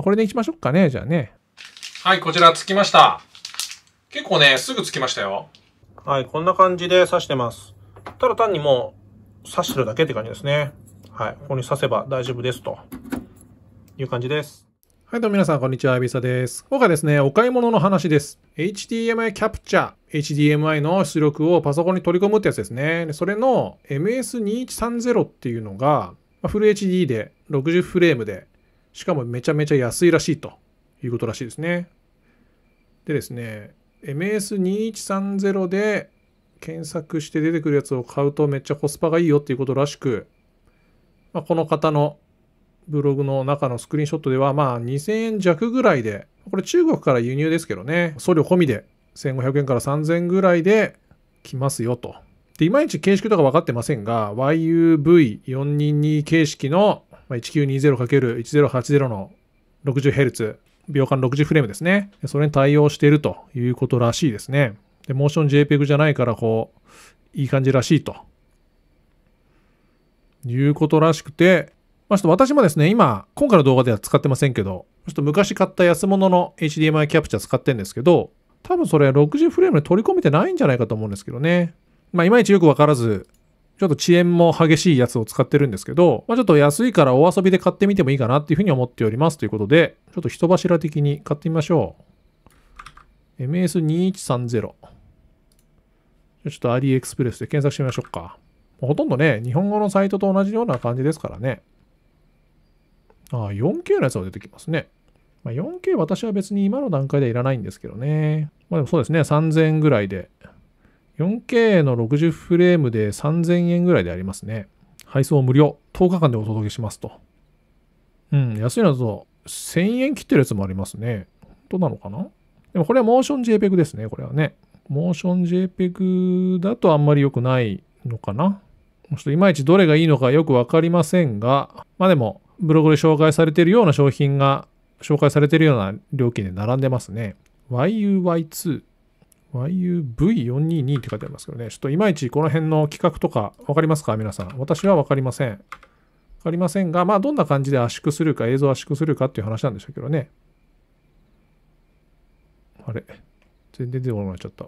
まあ、これでいきましょうかね、じゃあね。はい、こちらつきました。結構ね、すぐつきましたよ。はい、こんな感じで刺してます。ただ単にもう刺してるだけって感じですね。はい、ここに刺せば大丈夫ですという感じです。はい、どうも皆さん、こんにちは。アビサです。今回ですね、お買い物の話です。HDMI キャプチャー。HDMI の出力をパソコンに取り込むってやつですね。それの MS2130 っていうのが、フル HD で60フレームでしかもめちゃめちゃ安いらしいということらしいですね。でですね、MS2130 で検索して出てくるやつを買うとめっちゃコスパがいいよっていうことらしく、まあ、この方のブログの中のスクリーンショットでは、まあ2000円弱ぐらいで、これ中国から輸入ですけどね、送料込みで1500円から3000円ぐらいで来ますよと。で、いまいち形式とか分かってませんが、YUV422 形式のま 1920×1080 の 60Hz、秒間60フレームですね。それに対応しているということらしいですね。で、モーション JPEG じゃないから、こう、いい感じらしいと。いうことらしくて、まあ、ちょっと私もですね、今、今回の動画では使ってませんけど、ちょっと昔買った安物の HDMI キャプチャー使ってんですけど、多分それ60フレームで取り込めてないんじゃないかと思うんですけどね。まあ、いまいちよくわからず、ちょっと遅延も激しいやつを使ってるんですけど、まあ、ちょっと安いからお遊びで買ってみてもいいかなっていうふうに思っておりますということで、ちょっと人柱的に買ってみましょう。MS2130。ちょっとアリエクスプレスで検索してみましょうか。ほとんどね、日本語のサイトと同じような感じですからね。ああ、4K のやつが出てきますね。まあ、4K 私は別に今の段階ではいらないんですけどね。まあでもそうですね、3000円ぐらいで 4K の60フレームで3000円ぐらいでありますね。配送無料。10日間でお届けしますと。うん、安いのだと1000円切ってるやつもありますね。本当なのかなでもこれはモーション JPEG ですね、これはね。モーション JPEG だとあんまり良くないのかなちょっといまいちどれがいいのかよくわかりませんが、まあでも、ブログで紹介されているような商品が紹介されているような料金で並んでますね。YUY2。YUV422 って書いてありますけどね。ちょっといまいちこの辺の企画とかわかりますか皆さん。私はわかりません。わかりませんが、まあどんな感じで圧縮するか、映像圧縮するかっていう話なんでしょうけどね。あれ全然出てこなくなっちゃった。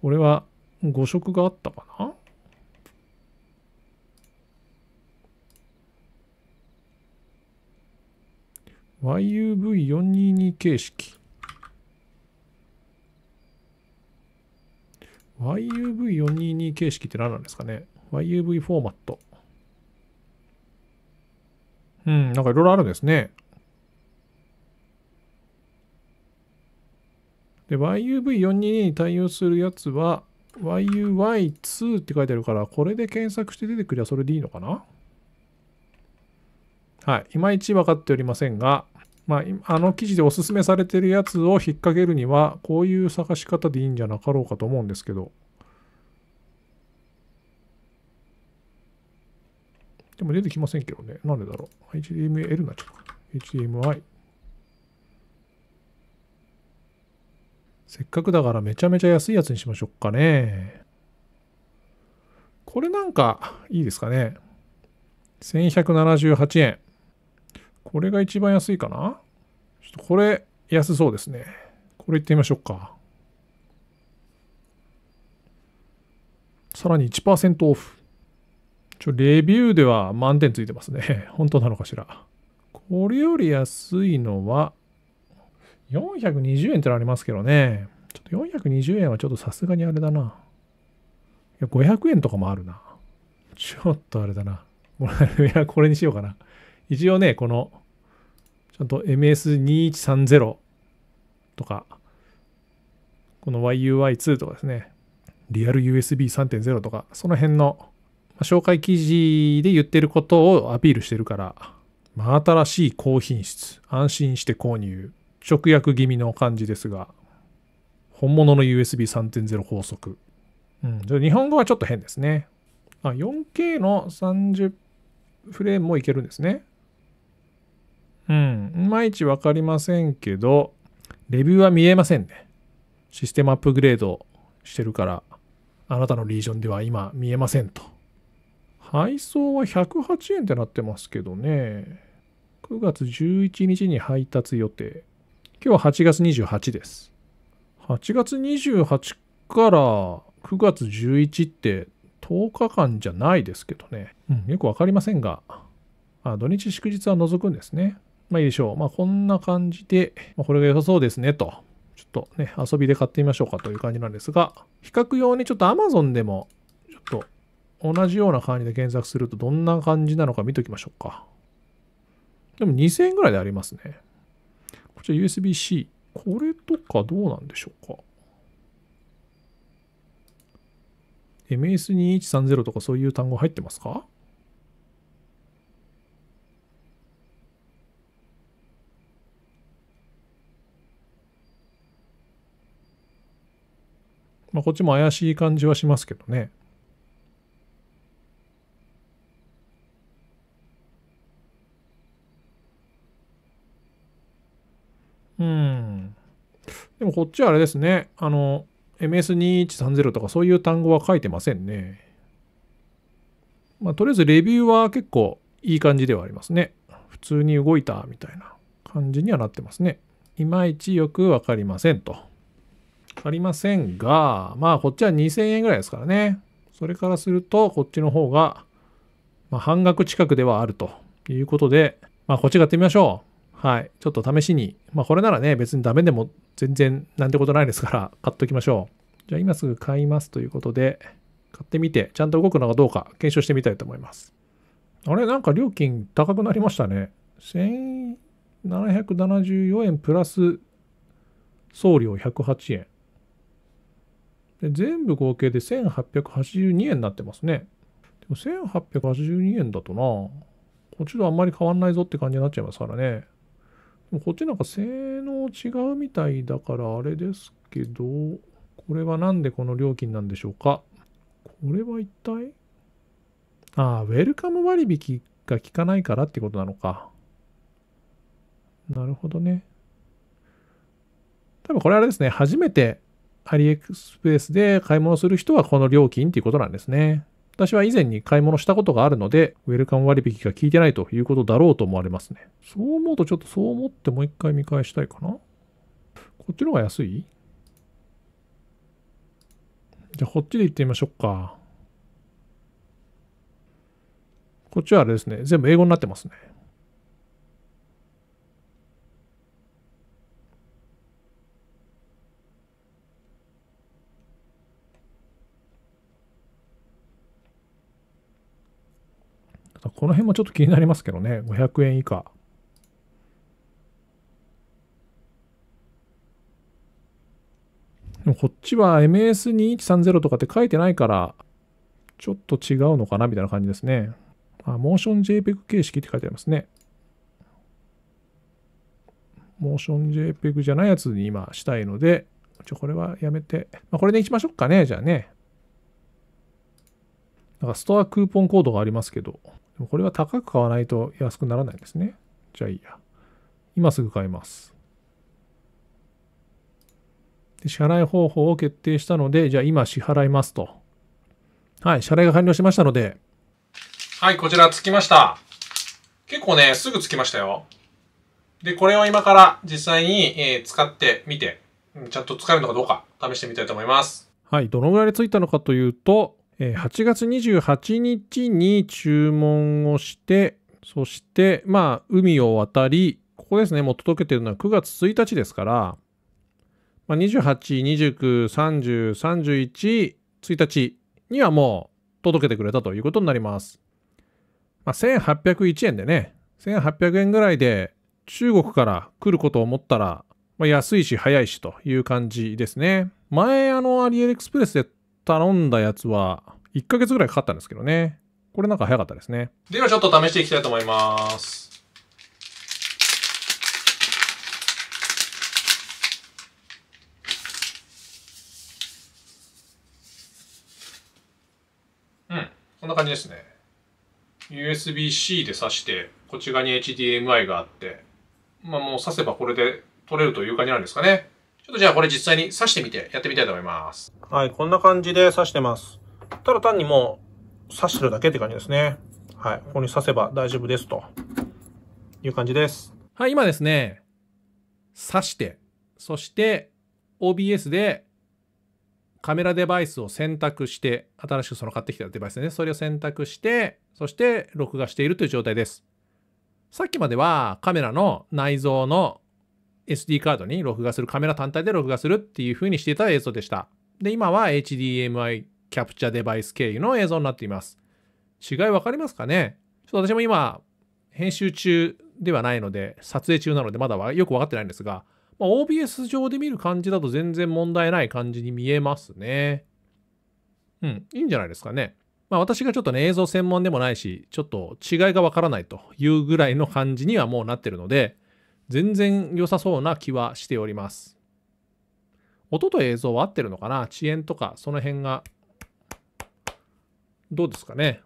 これは誤色があったかな YUV422 形式 YUV422 形式って何なんですかね ?YUV フォーマット。うん、なんかいろいろあるんですね。で、YUV422 に対応するやつは、YUY2 って書いてあるから、これで検索して出てくりゃそれでいいのかなはい、いまいち分かっておりませんが、まあ、あの記事でおすすめされてるやつを引っ掛けるには、こういう探し方でいいんじゃなかろうかと思うんですけど。でも出てきませんけどね。なんでだろう。h d m l なちっ HDMI。せっかくだからめちゃめちゃ安いやつにしましょうかね。これなんかいいですかね。1178円。これが一番安いかなちょっとこれ安そうですね。これいってみましょうか。さらに1%オフ。ちょ、レビューでは満点ついてますね。本当なのかしら。これより安いのは、420円ってのありますけどね。ちょっと420円はちょっとさすがにあれだな。いや、500円とかもあるな。ちょっとあれだな。これにしようかな。一応ね、この、ちゃんと MS2130 とか、この YUI2 とかですね、リアル USB3.0 とか、その辺の紹介記事で言ってることをアピールしてるから、真新しい高品質、安心して購入、直訳気味の感じですが、本物の USB3.0 法則。うん、日本語はちょっと変ですね。あ、4K の30フレームもいけるんですね。うん、いまいちわかりませんけど、レビューは見えませんね。システムアップグレードしてるから、あなたのリージョンでは今見えませんと。配送は108円ってなってますけどね。9月11日に配達予定。今日は8月28です。8月28から9月11って10日間じゃないですけどね。うん、よくわかりませんが、あ土日祝日は除くんですね。まあいいでしょう。まあこんな感じで、まあ、これが良さそうですねと。ちょっとね、遊びで買ってみましょうかという感じなんですが、比較用にちょっと Amazon でも、ちょっと同じような感じで検索するとどんな感じなのか見ときましょうか。でも2000円ぐらいでありますね。こちら USB-C。これとかどうなんでしょうか。MS2130 とかそういう単語入ってますかまあ、こっちも怪しい感じはしますけどね。うん。でもこっちはあれですね。あの、MS2130 とかそういう単語は書いてませんね。まあ、とりあえずレビューは結構いい感じではありますね。普通に動いたみたいな感じにはなってますね。いまいちよくわかりませんと。ありませんが、まあこっちは2000円ぐらいですからね。それからすると、こっちの方が、ま半額近くではあるということで、まあこっち買ってみましょう。はい。ちょっと試しに。まあこれならね、別にダメでも全然なんてことないですから、買っときましょう。じゃあ今すぐ買いますということで、買ってみて、ちゃんと動くのかどうか検証してみたいと思います。あれなんか料金高くなりましたね。1774円プラス送料108円。で全部合計で1882円になってますね。でも1882円だとな、こっちとあんまり変わんないぞって感じになっちゃいますからね。でもこっちなんか性能違うみたいだからあれですけど、これはなんでこの料金なんでしょうか。これは一体ああ、ウェルカム割引が効かないからってことなのか。なるほどね。多分これあれですね。初めてアリエクスプレスで買い物する人はこの料金っていうことなんですね。私は以前に買い物したことがあるので、ウェルカム割引が効いてないということだろうと思われますね。そう思うとちょっとそう思ってもう一回見返したいかな。こっちの方が安いじゃあこっちで行ってみましょうか。こっちはあれですね。全部英語になってますね。この辺もちょっと気になりますけどね。500円以下。でもこっちは MS2130 とかって書いてないから、ちょっと違うのかなみたいな感じですね。あ、モーション JPEG 形式って書いてありますね。モーション JPEG じゃないやつに今したいので、ちょ、これはやめて、まあ、これでいきましょうかね、じゃあね。なんかストアクーポンコードがありますけど、でもこれは高く買わないと安くならないですね。じゃあいいや。今すぐ買います。で支払い方法を決定したので、じゃあ今支払いますと。はい、支払いが完了しましたので。はい、こちら着きました。結構ね、すぐ着きましたよ。で、これを今から実際に、え使ってみて、ちゃんと使えるのかどうか試してみたいと思います。はい、どのぐらいで着いたのかというと、8月28日に注文をして、そして、まあ、海を渡り、ここですね、もう届けてるのは9月1日ですから、まあ、28、29、30、31、1日にはもう届けてくれたということになります。まあ、1801円でね、1800円ぐらいで中国から来ることを思ったら、まあ、安いし早いしという感じですね。前、あの、アリエルエクスプレスで頼んだやつは1ヶ月ぐらいかかったんですけどね。これなんか早かったですね。ではちょっと試していきたいと思います。うん、こんな感じですね。USB-C で挿して、こっち側に HDMI があって、まあもう挿せばこれで取れるという感じなんですかね。ちょっとじゃあこれ実際に挿してみてやってみたいと思います。はい、こんな感じで刺してます。ただ単にもう刺してるだけって感じですね。はい、ここに刺せば大丈夫ですという感じです。はい、今ですね、刺して、そして OBS でカメラデバイスを選択して、新しくその買ってきたデバイスね、それを選択して、そして録画しているという状態です。さっきまではカメラの内蔵の SD カードに録画する、カメラ単体で録画するっていう風にしていた映像でした。で、今は HDMI キャプチャデバイス経由の映像になっています。違い分かりますかねちょっと私も今、編集中ではないので、撮影中なのでまだはよく分かってないんですが、まあ、OBS 上で見る感じだと全然問題ない感じに見えますね。うん、いいんじゃないですかね。まあ私がちょっとね、映像専門でもないし、ちょっと違いがわからないというぐらいの感じにはもうなってるので、全然良さそうな気はしております。音と映像は合ってるのかな遅延とか、その辺が、どうですかね。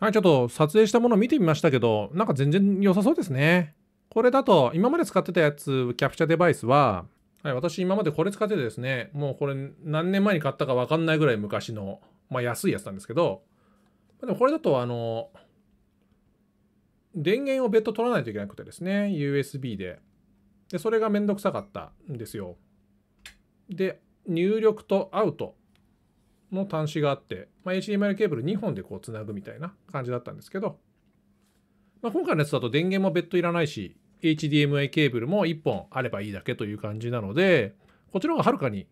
はい、ちょっと撮影したもの見てみましたけど、なんか全然良さそうですね。これだと、今まで使ってたやつ、キャプチャデバイスは、はい、私今までこれ使っててですね、もうこれ何年前に買ったかわかんないぐらい昔の、まあ安いやつなんですけど、でもこれだと、あの、電源を別途取らないといけなくてですね、USB で。で、それがめんどくさかったんですよ。で入力とアウトの端子があって、まあ、HDMI ケーブル2本でこうつなぐみたいな感じだったんですけど、まあ、今回のやつだと電源も別途いらないし HDMI ケーブルも1本あればいいだけという感じなのでこっちの方がはるかに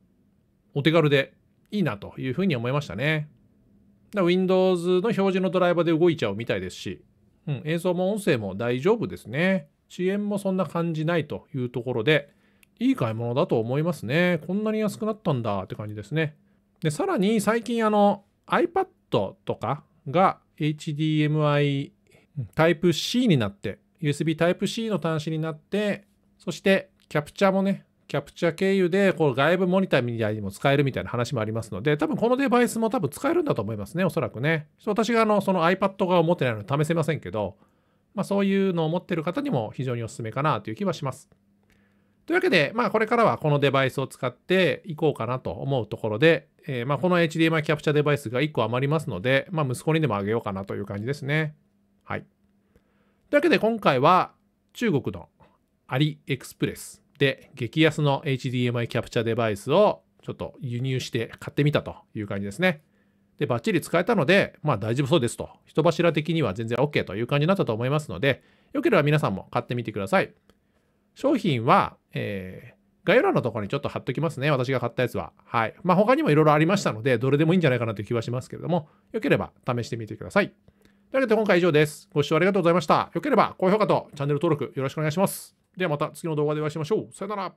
お手軽でいいなというふうに思いましたね。Windows の表示のドライバーで動いちゃうみたいですし、うん、映像も音声も大丈夫ですね。遅延もそんな感じないというところで、いい買い物だと思いますね。こんなに安くなったんだって感じですね。で、さらに最近あの iPad とかが HDMI Type-C になって、USB Type-C の端子になって、そしてキャプチャもね、キャプチャ経由でこう外部モニターみたいにも使えるみたいな話もありますので、多分このデバイスも多分使えるんだと思いますね、おそらくね。私があのその iPad 側を持ってないので試せませんけど、まあ、そういうのを持ってる方にも非常におすすめかなという気はします。というわけで、まあ、これからはこのデバイスを使っていこうかなと思うところで、えー、まあ、この HDMI キャプチャーデバイスが1個余りますので、まあ、息子にでもあげようかなという感じですね。はい。というわけで、今回は中国のアリエクスプレスで激安の HDMI キャプチャーデバイスをちょっと輸入して買ってみたという感じですね。で、バッチリ使えたので、まあ大丈夫そうですと。人柱的には全然 OK という感じになったと思いますので、よければ皆さんも買ってみてください。商品は、えー、概要欄のところにちょっと貼っときますね。私が買ったやつは。はい。まあ、他にもいろいろありましたので、どれでもいいんじゃないかなという気はしますけれども、よければ試してみてください。というわけで今回以上です。ご視聴ありがとうございました。よければ高評価とチャンネル登録よろしくお願いします。ではまた次の動画でお会いしましょう。さよなら。